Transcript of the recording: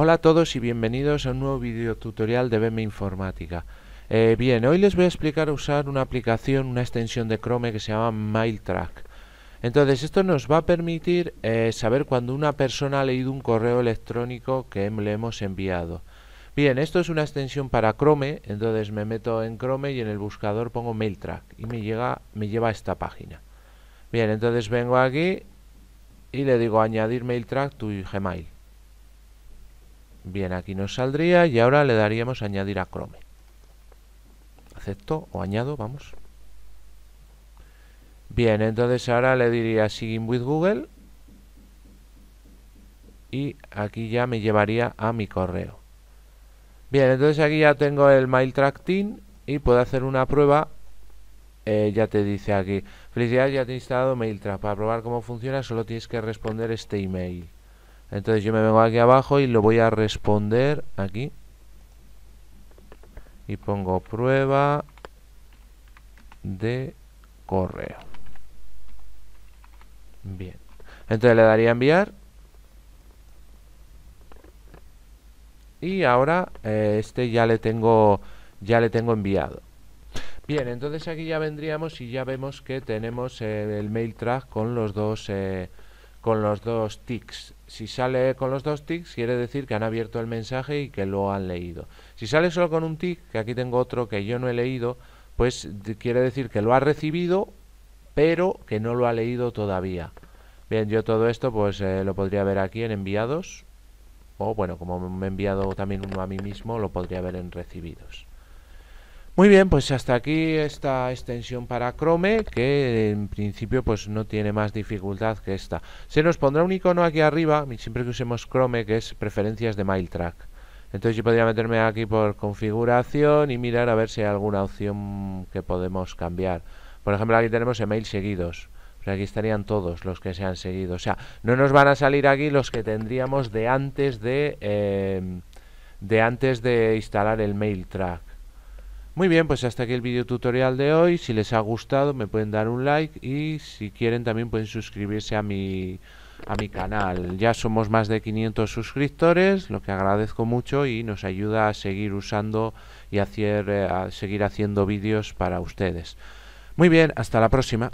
Hola a todos y bienvenidos a un nuevo video tutorial de BM Informática. Eh, bien, hoy les voy a explicar usar una aplicación, una extensión de Chrome que se llama MailTrack. Entonces, esto nos va a permitir eh, saber cuando una persona ha leído un correo electrónico que le hemos enviado. Bien, esto es una extensión para Chrome, entonces me meto en Chrome y en el buscador pongo MailTrack y me, llega, me lleva a esta página. Bien, entonces vengo aquí y le digo añadir MailTrack tu Gmail. Bien, aquí nos saldría y ahora le daríamos añadir a Chrome. Acepto o añado, vamos. Bien, entonces ahora le diría Sign with Google y aquí ya me llevaría a mi correo. Bien, entonces aquí ya tengo el mailtrack team y puedo hacer una prueba. Eh, ya te dice aquí, felicidades, ya te he instalado MailTrack. Para probar cómo funciona solo tienes que responder este email. Entonces yo me vengo aquí abajo y lo voy a responder aquí. Y pongo prueba de correo. Bien. Entonces le daría enviar. Y ahora eh, este ya le tengo ya le tengo enviado. Bien, entonces aquí ya vendríamos y ya vemos que tenemos el mail track con los dos eh, con los dos tics. Si sale con los dos tics, quiere decir que han abierto el mensaje y que lo han leído. Si sale solo con un tic, que aquí tengo otro que yo no he leído, pues quiere decir que lo ha recibido, pero que no lo ha leído todavía. Bien, yo todo esto pues eh, lo podría ver aquí en enviados, o bueno, como me he enviado también uno a mí mismo, lo podría ver en recibidos. Muy bien, pues hasta aquí esta extensión para Chrome, que en principio pues no tiene más dificultad que esta. Se nos pondrá un icono aquí arriba, siempre que usemos Chrome, que es preferencias de Mailtrack. Entonces yo podría meterme aquí por configuración y mirar a ver si hay alguna opción que podemos cambiar. Por ejemplo, aquí tenemos email seguidos. aquí estarían todos los que se han seguido. O sea, no nos van a salir aquí los que tendríamos de antes de, eh, de, antes de instalar el MailTrack. Muy bien, pues hasta aquí el video tutorial de hoy. Si les ha gustado me pueden dar un like y si quieren también pueden suscribirse a mi, a mi canal. Ya somos más de 500 suscriptores, lo que agradezco mucho y nos ayuda a seguir usando y hacer, eh, a seguir haciendo vídeos para ustedes. Muy bien, hasta la próxima.